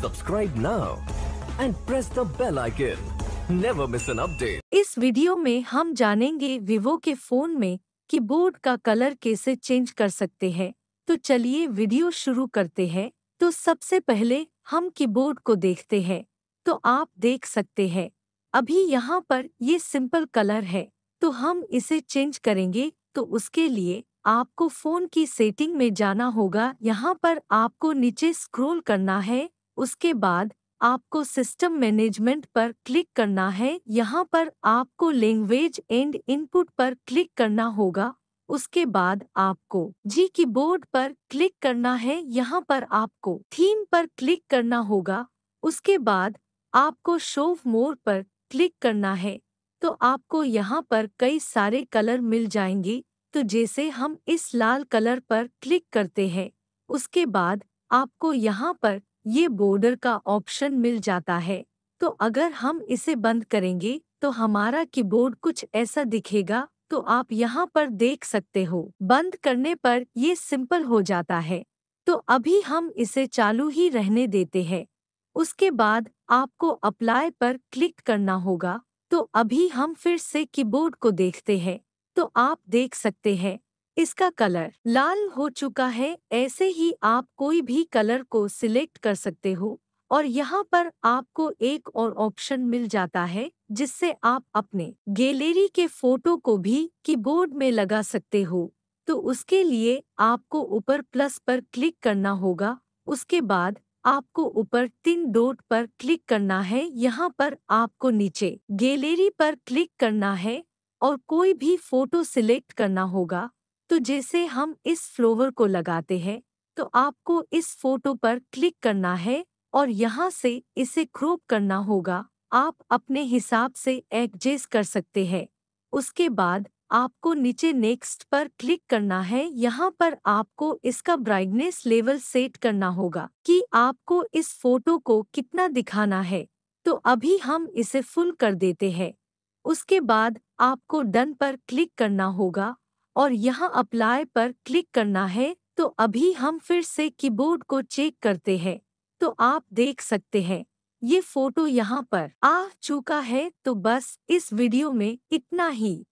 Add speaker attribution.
Speaker 1: subscribe now and press the bell icon never miss an update इस video में हम जानेंगे विवो के फोन में कीबोर्ड का कलर कैसे चेंज कर सकते हैं तो चलिए वीडियो शुरू करते हैं तो सबसे पहले हम कीबोर्ड को देखते हैं तो आप देख सकते हैं अभी यहाँ पर ये सिंपल कलर है तो हम इसे चेंज करेंगे तो उसके लिए आपको फोन की सेटिंग में जाना होगा यहाँ पर आपको नीचे स्क्रॉल करना है उसके बाद आपको सिस्टम मैनेजमेंट पर क्लिक करना है यहाँ पर आपको लैंग्वेज एंड इनपुट पर क्लिक करना होगा उसके बाद आपको जी की बोर्ड पर क्लिक करना है यहाँ पर आपको थीम पर क्लिक करना होगा उसके बाद आपको शोव मोर पर क्लिक करना है तो आपको यहाँ पर कई सारे कलर मिल जाएंगे तो जैसे हम इस लाल कलर पर क्लिक करते हैं उसके बाद आपको यहाँ पर ये बॉर्डर का ऑप्शन मिल जाता है तो अगर हम इसे बंद करेंगे तो हमारा कीबोर्ड कुछ ऐसा दिखेगा तो आप यहाँ पर देख सकते हो बंद करने पर ये सिंपल हो जाता है तो अभी हम इसे चालू ही रहने देते हैं उसके बाद आपको अप्लाई पर क्लिक करना होगा तो अभी हम फिर से कीबोर्ड को देखते हैं तो आप देख सकते हैं इसका कलर लाल हो चुका है ऐसे ही आप कोई भी कलर को सिलेक्ट कर सकते हो और यहाँ पर आपको एक और ऑप्शन मिल जाता है जिससे आप अपने गैलरी के फोटो को भी कीबोर्ड में लगा सकते हो तो उसके लिए आपको ऊपर प्लस पर क्लिक करना होगा उसके बाद आपको ऊपर तीन डोट पर क्लिक करना है यहाँ पर आपको नीचे गैलरी पर क्लिक करना है और कोई भी फोटो सिलेक्ट करना होगा तो जैसे हम इस फ्लोवर को लगाते हैं तो आपको इस फोटो पर क्लिक करना है और यहाँ से इसे क्रोप करना होगा आप अपने हिसाब से एडजस्ट कर सकते हैं उसके बाद आपको नीचे नेक्स्ट पर क्लिक करना है यहाँ पर आपको इसका ब्राइटनेस लेवल सेट करना होगा कि आपको इस फोटो को कितना दिखाना है तो अभी हम इसे फुल कर देते हैं उसके बाद आपको डन पर क्लिक करना होगा और यहाँ अप्लाई पर क्लिक करना है तो अभी हम फिर से कीबोर्ड को चेक करते हैं तो आप देख सकते हैं ये फोटो यहाँ पर आ चुका है तो बस इस वीडियो में इतना ही